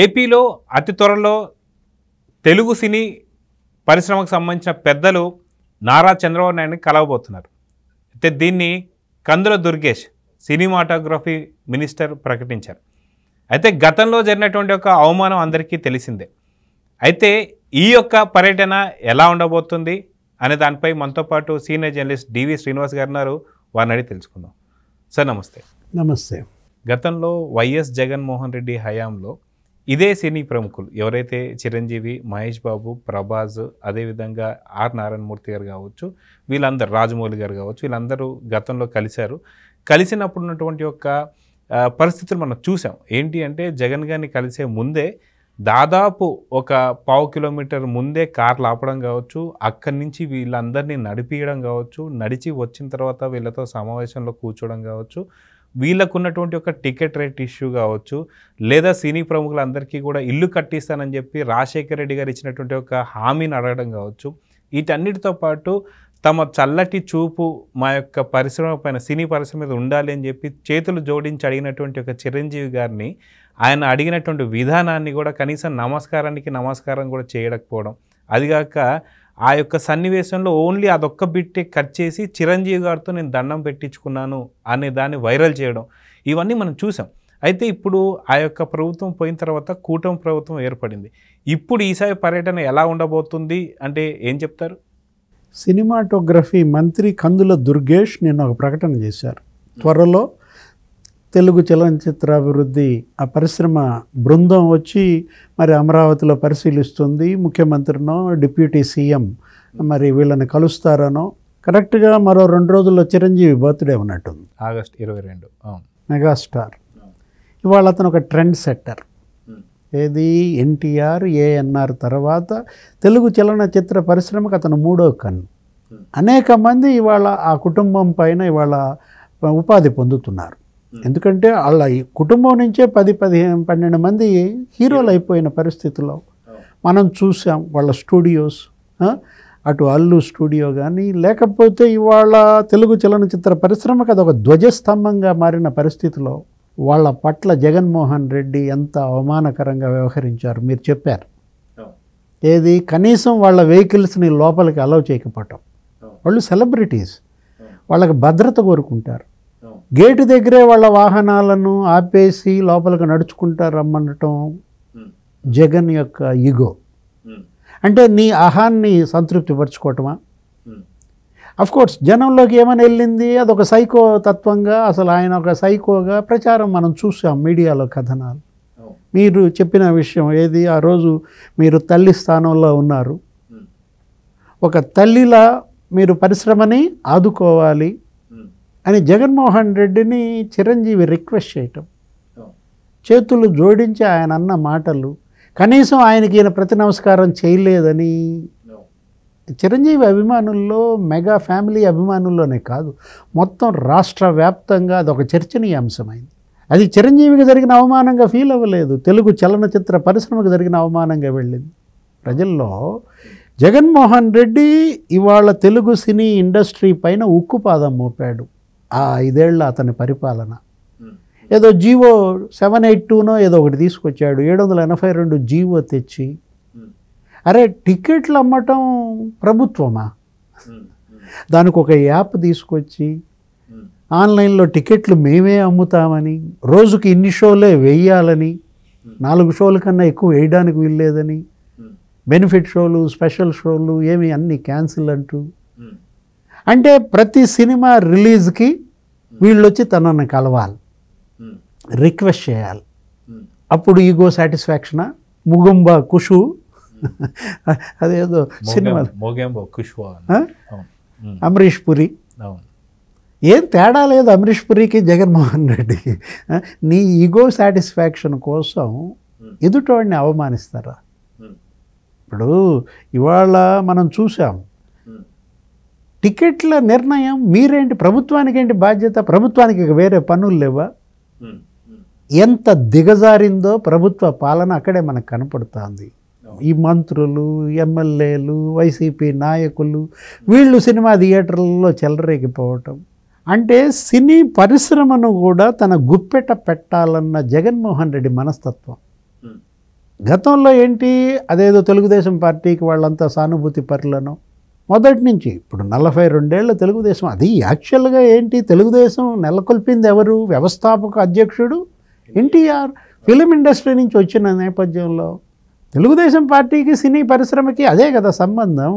ఏపీలో అతి త్వరలో తెలుగు సినీ పరిశ్రమకు సంబంధించిన పెద్దలు నారా చంద్రబాబు నాయుడిని కలవబోతున్నారు అయితే దీన్ని కందుల దుర్గేష్ సినిమాటోగ్రఫీ మినిస్టర్ ప్రకటించారు అయితే గతంలో జరిగినటువంటి ఒక అవమానం అందరికీ తెలిసిందే అయితే ఈ యొక్క పర్యటన ఎలా ఉండబోతుంది అనే దానిపై మనతో పాటు సీనియర్ జర్నలిస్ట్ డివి శ్రీనివాస్ గారు ఉన్నారు వారిని అడిగి తెలుసుకుందాం సార్ నమస్తే నమస్తే గతంలో వైఎస్ జగన్మోహన్ రెడ్డి హయాంలో ఇదే సినీ ప్రముఖులు ఎవరైతే చిరంజీవి మహేష్ బాబు ప్రభాస్ అదేవిధంగా ఆర్ నారాయణమూర్తి గారు కావచ్చు వీళ్ళందరూ రాజమౌళి గారు కావచ్చు వీళ్ళందరూ గతంలో కలిశారు కలిసినప్పుడు ఉన్నటువంటి యొక్క పరిస్థితులు మనం చూసాం ఏంటి అంటే జగన్ గారిని కలిసే ముందే దాదాపు ఒక పావు కిలోమీటర్ ముందే కార్లు ఆపడం కావచ్చు అక్కడి నుంచి వీళ్ళందరినీ నడిపించడం కావచ్చు నడిచి వచ్చిన తర్వాత వీళ్ళతో సమావేశంలో కూర్చోవడం కావచ్చు వీళ్ళకు ఉన్నటువంటి ఒక టికెట్ రేట్ ఇష్యూ కావచ్చు లేదా సినీ ప్రముఖులందరికీ కూడా ఇల్లు కట్టిస్తానని చెప్పి రాజశేఖర రెడ్డి గారు ఇచ్చినటువంటి ఒక హామీని అడగడం కావచ్చు వీటన్నిటితో పాటు తమ చల్లటి చూపు మా యొక్క పరిశ్రమ పైన సినీ పరిశ్రమ మీద ఉండాలి అని చెప్పి చేతులు జోడించి అడిగినటువంటి ఒక చిరంజీవి గారిని ఆయన అడిగినటువంటి విధానాన్ని కూడా కనీసం నమస్కారానికి నమస్కారం కూడా చేయకపోవడం అదిగాక ఆ యొక్క సన్నివేశంలో ఓన్లీ అదొక్క బిట్టే కట్ చేసి చిరంజీవి గారితో నేను దండం పెట్టించుకున్నాను అనే దాన్ని వైరల్ చేయడం ఇవన్నీ మనం చూసాం అయితే ఇప్పుడు ఆ యొక్క ప్రభుత్వం పోయిన తర్వాత కూటమి ప్రభుత్వం ఏర్పడింది ఇప్పుడు ఈసారి పర్యటన ఎలా ఉండబోతుంది అంటే ఏం చెప్తారు సినిమాటోగ్రఫీ మంత్రి కందుల దుర్గేష్ నిన్న ఒక ప్రకటన చేశారు త్వరలో తెలుగు చలనచిత్రాభివృద్ధి ఆ పరిశ్రమ బృందం వచ్చి మరి అమరావతిలో పరిశీలిస్తుంది ముఖ్యమంత్రినో డిప్యూటీ సీఎం మరి వీళ్ళని కలుస్తారనో కరెక్ట్గా మరో రెండు రోజుల్లో చిరంజీవి బర్త్డే ఉన్నట్టుంది ఆగస్ట్ ఇరవై రెండు మెగాస్టార్ ఇవాళ అతను ఒక ట్రెండ్ సెట్టర్ ఏది ఎన్టీఆర్ ఏఎన్ఆర్ తర్వాత తెలుగు చలనచిత్ర పరిశ్రమకు అతను మూడో కన్ను అనేక మంది ఇవాళ ఆ కుటుంబం పైన ఇవాళ ఉపాధి పొందుతున్నారు Hmm. ఎందుకంటే వాళ్ళ కుటుంబం నుంచే పది పదిహేను పన్నెండు మంది హీరోలు అయిపోయిన పరిస్థితుల్లో oh. మనం చూసాం వాళ్ళ స్టూడియోస్ అటు అల్లు స్టూడియో కానీ లేకపోతే ఇవాళ తెలుగు చలనచిత్ర పరిశ్రమ కదా ఒక ధ్వజస్తంభంగా మారిన పరిస్థితిలో వాళ్ళ పట్ల జగన్మోహన్ రెడ్డి ఎంత అవమానకరంగా వ్యవహరించారు మీరు చెప్పారు oh. ఏది కనీసం వాళ్ళ వెహికల్స్ని లోపలికి అలౌ చేయకపోవటం oh. వాళ్ళు సెలబ్రిటీస్ వాళ్ళకి భద్రత కోరుకుంటారు గేటు దగ్గరే వాళ్ళ వాహనాలను ఆపేసి లోపలికి నడుచుకుంటా రమ్మనటం hmm. జగన్ యొక్క ఈగో hmm. అంటే నీ అహాన్ని సంతృప్తిపరచుకోవటమా కోర్స్ hmm. జనంలోకి ఏమని వెళ్ళింది అదొక సైకో తత్వంగా అసలు ఆయన ఒక సైకోగా ప్రచారం మనం చూసాం మీడియాలో కథనాలు oh. మీరు చెప్పిన విషయం ఏది ఆ రోజు మీరు తల్లి స్థానంలో ఉన్నారు ఒక తల్లిలా మీరు పరిశ్రమని ఆదుకోవాలి అని జగన్మోహన్ రెడ్డిని చిరంజీవి రిక్వెస్ట్ చేయటం చేతులు జోడించి ఆయన అన్న మాటలు కనీసం ఆయనకి ఈయన ప్రతి నమస్కారం చేయలేదని చిరంజీవి అభిమానుల్లో మెగా ఫ్యామిలీ అభిమానుల్లోనే కాదు మొత్తం రాష్ట్ర వ్యాప్తంగా అదొక చర్చనీయాంశమైంది అది చిరంజీవికి జరిగిన అవమానంగా ఫీల్ అవ్వలేదు తెలుగు చలనచిత్ర పరిశ్రమకు జరిగిన అవమానంగా వెళ్ళింది ప్రజల్లో జగన్మోహన్ రెడ్డి ఇవాళ తెలుగు సినీ ఇండస్ట్రీ పైన ఉక్కుపాదం మోపాడు ఆ ఐదేళ్ల అతని పరిపాలన ఏదో జీవో సెవెన్ ఎయిట్ టూనో ఏదో ఒకటి తీసుకొచ్చాడు ఏడు వందల ఎనభై రెండు జీవో తెచ్చి అరే టికెట్లు అమ్మటం ప్రభుత్వమా దానికి ఒక యాప్ తీసుకొచ్చి ఆన్లైన్లో టికెట్లు మేమే అమ్ముతామని రోజుకి ఇన్ని షోలే వేయాలని నాలుగు షోల కన్నా ఎక్కువ వేయడానికి వీల్లేదని బెనిఫిట్ షోలు స్పెషల్ షోలు ఏమి అన్నీ క్యాన్సిల్ అంటూ అంటే ప్రతి సినిమా రిలీజ్కి వీళ్ళు వచ్చి తనను కలవాలి రిక్వెస్ట్ చేయాలి అప్పుడు ఈగో సాటిస్ఫాక్షనా ముగుంబ కుషు అదేదో సినిమా అమరీష్ పురి ఏం తేడా లేదు అమరీష్ పురికి జగన్మోహన్ రెడ్డికి నీ ఈగో సాటిస్ఫాక్షన్ కోసం ఎదుటోడిని అవమానిస్తారా ఇప్పుడు ఇవాళ మనం చూసాము టికెట్ల నిర్ణయం మీరేంటి ప్రభుత్వానికి ఏంటి బాధ్యత ప్రభుత్వానికి వేరే పనులు లేవా ఎంత దిగజారిందో ప్రభుత్వ పాలన అక్కడే మనకు కనపడుతుంది ఈ మంత్రులు ఎమ్మెల్యేలు వైసీపీ నాయకులు వీళ్ళు సినిమా థియేటర్లలో చెలరేగిపోవటం అంటే సినీ పరిశ్రమను కూడా తన గుప్పెట పెట్టాలన్న జగన్మోహన్ రెడ్డి మనస్తత్వం గతంలో ఏంటి అదేదో తెలుగుదేశం పార్టీకి వాళ్ళంతా సానుభూతి పరులను మొదటి నుంచి ఇప్పుడు నలభై రెండేళ్ల తెలుగుదేశం అది యాక్చువల్గా ఏంటి తెలుగుదేశం నెలకొల్పింది ఎవరు వ్యవస్థాపక అధ్యక్షుడు ఎన్టీఆర్ ఫిలిం ఇండస్ట్రీ నుంచి వచ్చిన నేపథ్యంలో తెలుగుదేశం పార్టీకి సినీ పరిశ్రమకి అదే కదా సంబంధం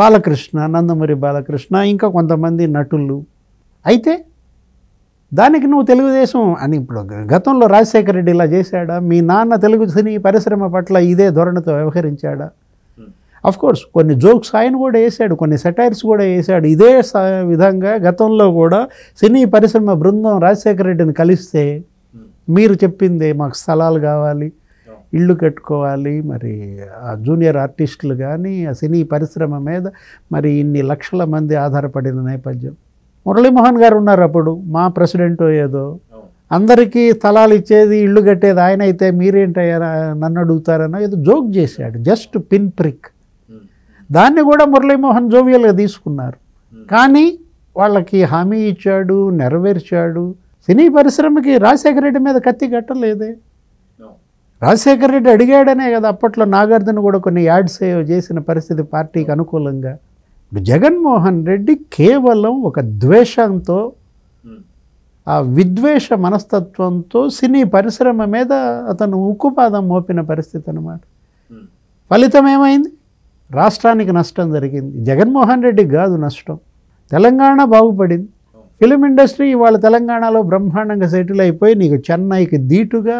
బాలకృష్ణ నందమూరి బాలకృష్ణ ఇంకా కొంతమంది నటులు అయితే దానికి నువ్వు తెలుగుదేశం అని ఇప్పుడు గతంలో రాజశేఖర రెడ్డి ఇలా చేశాడా మీ నాన్న తెలుగు సినీ పరిశ్రమ పట్ల ఇదే ధోరణితో వ్యవహరించాడా అఫ్ కోర్స్ కొన్ని జోక్స్ ఆయన కూడా వేశాడు కొన్ని సెటైర్స్ కూడా వేశాడు ఇదే విధంగా గతంలో కూడా సినీ పరిశ్రమ బృందం రాజశేఖర రెడ్డిని కలిస్తే hmm. మీరు చెప్పింది మాకు స్థలాలు కావాలి ఇళ్ళు కట్టుకోవాలి మరి ఆ జూనియర్ ఆర్టిస్టులు కానీ ఆ సినీ పరిశ్రమ మీద మరి ఇన్ని లక్షల మంది ఆధారపడిన నేపథ్యం మురళీమోహన్ గారు ఉన్నారు అప్పుడు మా ప్రెసిడెంట్ ఏదో అందరికీ స్థలాలు ఇచ్చేది ఇళ్ళు కట్టేది ఆయన అయితే మీరేంటయ్యారా నన్ను అడుగుతారన్న ఏదో జోక్ చేశాడు జస్ట్ పిన్ ప్రిక్ దాన్ని కూడా మురళీమోహన్ జోవియల్గా తీసుకున్నారు కానీ వాళ్ళకి హామీ ఇచ్చాడు నెరవేర్చాడు సినీ పరిశ్రమకి రాజశేఖర రెడ్డి మీద కత్తి కట్టలేదే రాజశేఖర రెడ్డి అడిగాడనే కదా అప్పట్లో నాగార్జున కూడా కొన్ని యాడ్స్ చేసిన పరిస్థితి పార్టీకి అనుకూలంగా ఇప్పుడు జగన్మోహన్ రెడ్డి కేవలం ఒక ద్వేషంతో ఆ విద్వేష మనస్తత్వంతో సినీ పరిశ్రమ మీద అతను ఉక్కుపాదం మోపిన పరిస్థితి అనమాట ఫలితం ఏమైంది రాష్ట్రానికి నష్టం జరిగింది జగన్మోహన్ రెడ్డికి కాదు నష్టం తెలంగాణ బాగుపడింది ఫిలిం ఇండస్ట్రీ ఇవాళ తెలంగాణలో బ్రహ్మాండంగా సెటిల్ అయిపోయి నీకు చెన్నైకి దీటుగా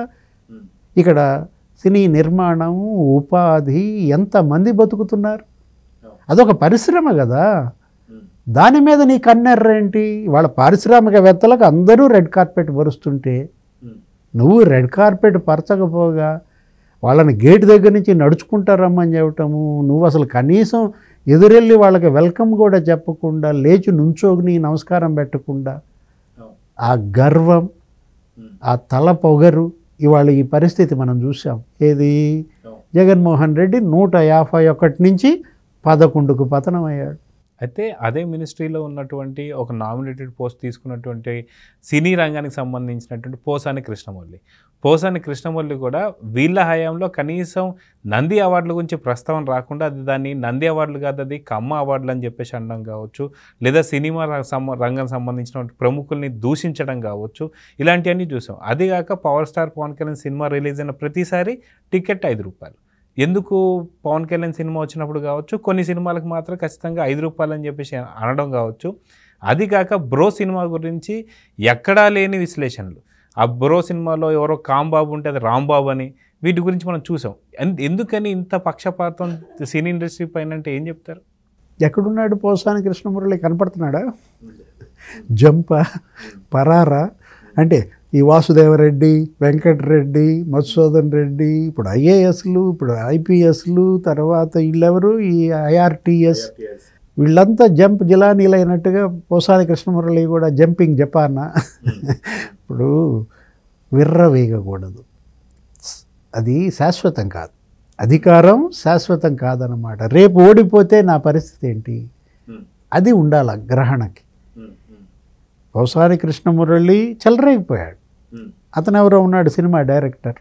ఇక్కడ సినీ నిర్మాణం ఉపాధి ఎంతమంది బతుకుతున్నారు అదొక పరిశ్రమ కదా దాని మీద నీ కన్నెర్రేంటి వాళ్ళ పారిశ్రామికవేత్తలకు అందరూ రెడ్ కార్పెట్ పరుస్తుంటే నువ్వు రెడ్ కార్పెట్ పరచకపోగా వాళ్ళని గేట్ దగ్గర నుంచి రమ్మని చెప్పటము నువ్వు అసలు కనీసం ఎదురెళ్ళి వాళ్ళకి వెల్కమ్ కూడా చెప్పకుండా లేచి నుంచోని నమస్కారం పెట్టకుండా ఆ గర్వం ఆ తల పొగరు ఇవాళ ఈ పరిస్థితి మనం చూసాం ఏది జగన్మోహన్ రెడ్డి నూట యాభై ఒకటి నుంచి పదకొండుకు పతనం అయ్యాడు అయితే అదే మినిస్ట్రీలో ఉన్నటువంటి ఒక నామినేటెడ్ పోస్ట్ తీసుకున్నటువంటి సినీ రంగానికి సంబంధించినటువంటి పోసాని కృష్ణమౌళి పోసాని కృష్ణమౌళి కూడా వీళ్ళ హయాంలో కనీసం నంది అవార్డుల గురించి ప్రస్తావన రాకుండా అది దాన్ని నంది అవార్డులు కాదు అది కమ్మ అవార్డులు అని చెప్పేసి అనడం కావచ్చు లేదా సినిమా రంగం సంబంధించిన ప్రముఖుల్ని దూషించడం కావచ్చు ఇలాంటివన్నీ చూసాం అదిగాక power star Pawan Kalyan cinema release అయిన ప్రతిసారి టికెట్ ఐదు రూపాయలు ఎందుకు పవన్ కళ్యాణ్ సినిమా వచ్చినప్పుడు కావచ్చు కొన్ని సినిమాలకు మాత్రం ఖచ్చితంగా ఐదు రూపాయలు అని చెప్పేసి అనడం కావచ్చు అది కాక బ్రో సినిమా గురించి ఎక్కడా లేని విశ్లేషణలు ఆ బ్రో సినిమాలో ఎవరో కాంబాబు ఉంటే అది రాంబాబు అని వీటి గురించి మనం చూసాం ఎందుకని ఇంత పక్షపాతం సినీ ఇండస్ట్రీ పైన అంటే ఏం చెప్తారు ఎక్కడున్నాడు పోసాని కృష్ణమురళి కనపడుతున్నాడా జంప పరారా అంటే ఈ వాసుదేవరెడ్డి వెంకటరెడ్డి మధుసూదన్ రెడ్డి ఇప్పుడు ఐఏఎస్లు ఇప్పుడు ఐపీఎస్లు తర్వాత వీళ్ళెవరు ఈ ఐఆర్టీఎస్ వీళ్ళంతా జంప్ జిలానీలైనట్టుగా పోసాని కృష్ణమురళి కూడా జంపింగ్ జపాన్న ఇప్పుడు విర్రవేయకూడదు అది శాశ్వతం కాదు అధికారం శాశ్వతం కాదనమాట రేపు ఓడిపోతే నా పరిస్థితి ఏంటి అది ఉండాల గ్రహణకి పోసాని కృష్ణమురళి చెలరేగిపోయాడు అతను ఎవరో ఉన్నాడు cinema director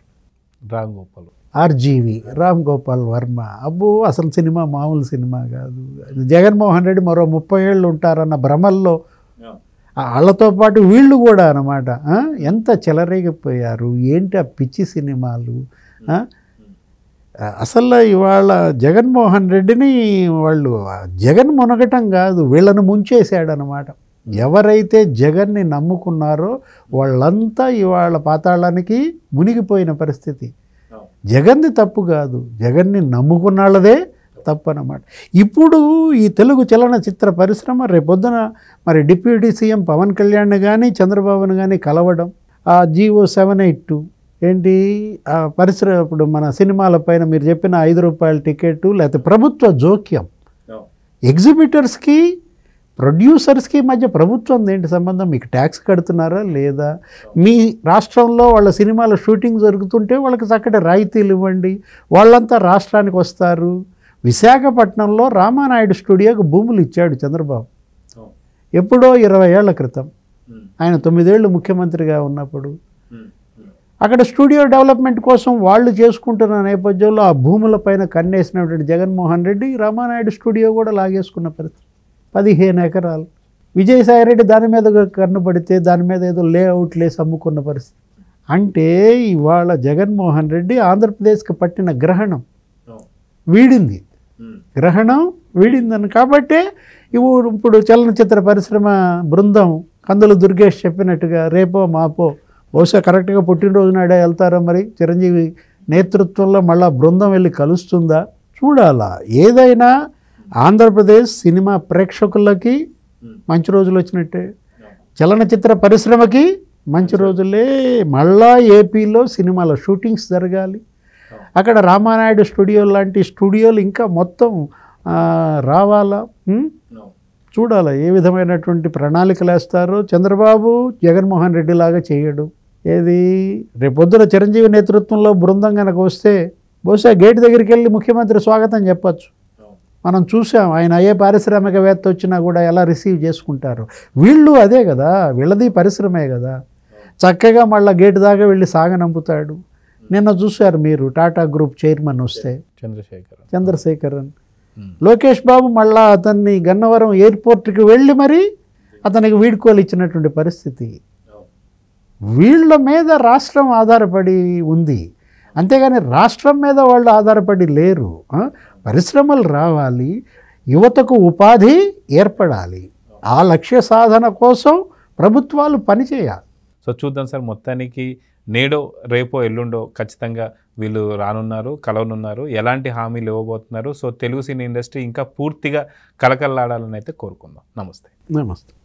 Ram Gopal RGV Ram Gopal Varma అబ్బో అసలు సినిమా మామూలు సినిమా కాదు జగన్మోహన్ రెడ్డి మరో ముప్పై ఏళ్ళు ఉంటారన్న భ్రమల్లో వాళ్ళతో పాటు వీళ్ళు కూడా అనమాట ఎంత చెలరేగిపోయారు ఏంటి ఆ పిచ్చి సినిమాలు అసలు ఇవాళ జగన్మోహన్ రెడ్డిని వాళ్ళు జగన్ మునగటం కాదు వీళ్ళను ముంచేశాడనమాట ఎవరైతే జగన్ని నమ్ముకున్నారో వాళ్ళంతా ఇవాళ పాతాళానికి మునిగిపోయిన పరిస్థితి జగన్ది తప్పు కాదు జగన్ని నమ్ముకున్నాళ్ళదే తప్పు అన్నమాట ఇప్పుడు ఈ తెలుగు చలన చిత్ర పరిశ్రమ రేపొద్దున మరి డిప్యూటీ సీఎం పవన్ కళ్యాణ్ కానీ చంద్రబాబును కానీ కలవడం ఆ జీవో సెవెన్ ఎయిట్ టూ ఏంటి ఆ పరిశ్రమ ఇప్పుడు మన సినిమాల పైన మీరు చెప్పిన ఐదు రూపాయల టికెట్టు లేకపోతే ప్రభుత్వ జోక్యం ఎగ్జిబిటర్స్కి ప్రొడ్యూసర్స్కి మధ్య ప్రభుత్వం దేంటి సంబంధం మీకు ట్యాక్స్ కడుతున్నారా లేదా మీ రాష్ట్రంలో వాళ్ళ సినిమాల షూటింగ్ జరుగుతుంటే వాళ్ళకి చక్కటి రాయితీలు ఇవ్వండి వాళ్ళంతా రాష్ట్రానికి వస్తారు విశాఖపట్నంలో రామానాయుడు స్టూడియోకి భూములు ఇచ్చాడు చంద్రబాబు ఎప్పుడో ఇరవై ఏళ్ల క్రితం ఆయన తొమ్మిదేళ్ళు ముఖ్యమంత్రిగా ఉన్నప్పుడు అక్కడ స్టూడియో డెవలప్మెంట్ కోసం వాళ్ళు చేసుకుంటున్న నేపథ్యంలో ఆ భూముల పైన కన్నేసినటువంటి జగన్మోహన్ రెడ్డి రామానాయుడు స్టూడియో కూడా లాగేసుకున్న పరిస్థితి పదిహేను ఎకరాలు విజయసాయిరెడ్డి దాని మీద కన్నుపడితే దాని మీద ఏదో లేస్ అమ్ముకున్న పరిస్థితి అంటే ఇవాళ జగన్మోహన్ రెడ్డి ఆంధ్రప్రదేశ్కి పట్టిన గ్రహణం వీడింది గ్రహణం వీడిందని కాబట్టే ఇప్పుడు ఇప్పుడు చలనచిత్ర పరిశ్రమ బృందం కందులు దుర్గేష్ చెప్పినట్టుగా రేపో మాపో బహుశా కరెక్ట్గా పుట్టినరోజు నాడే వెళ్తారో మరి చిరంజీవి నేతృత్వంలో మళ్ళీ బృందం వెళ్ళి కలుస్తుందా చూడాలా ఏదైనా ఆంధ్రప్రదేశ్ సినిమా ప్రేక్షకులకి మంచి రోజులు వచ్చినట్టే చలనచిత్ర పరిశ్రమకి మంచి రోజులే మళ్ళా ఏపీలో సినిమాల షూటింగ్స్ జరగాలి అక్కడ రామానాయుడు స్టూడియో లాంటి స్టూడియోలు ఇంకా మొత్తం రావాలా చూడాలా ఏ విధమైనటువంటి ప్రణాళికలు వేస్తారో చంద్రబాబు జగన్మోహన్ రెడ్డి లాగా చేయడు ఏది రేపొద్దున చిరంజీవి నేతృత్వంలో బృందం కనుక వస్తే బహుశా గేట్ దగ్గరికి వెళ్ళి ముఖ్యమంత్రి స్వాగతం చెప్పచ్చు మనం చూసాం ఆయన ఏ పారిశ్రామికవేత్త వచ్చినా కూడా ఎలా రిసీవ్ చేసుకుంటారు వీళ్ళు అదే కదా వీళ్ళది పరిశ్రమే కదా చక్కగా మళ్ళీ గేటు దాకా వెళ్ళి సాగనంపుతాడు నిన్న చూశారు మీరు టాటా గ్రూప్ చైర్మన్ వస్తే చంద్రశేఖర్ చంద్రశేఖరన్ లోకేష్ బాబు మళ్ళా అతన్ని గన్నవరం ఎయిర్పోర్ట్కి వెళ్ళి మరి అతనికి వీడుకోలు ఇచ్చినటువంటి పరిస్థితి వీళ్ళ మీద రాష్ట్రం ఆధారపడి ఉంది అంతేగాని రాష్ట్రం మీద వాళ్ళు ఆధారపడి లేరు పరిశ్రమలు రావాలి యువతకు ఉపాధి ఏర్పడాలి ఆ లక్ష్య సాధన కోసం ప్రభుత్వాలు పనిచేయాలి సో చూద్దాం సార్ మొత్తానికి నేడో రేపో ఎల్లుండో ఖచ్చితంగా వీళ్ళు రానున్నారు కలవనున్నారు ఎలాంటి హామీలు ఇవ్వబోతున్నారు సో తెలుగు సినీ ఇండస్ట్రీ ఇంకా పూర్తిగా కలకల్లాడాలని అయితే కోరుకుందాం నమస్తే నమస్తే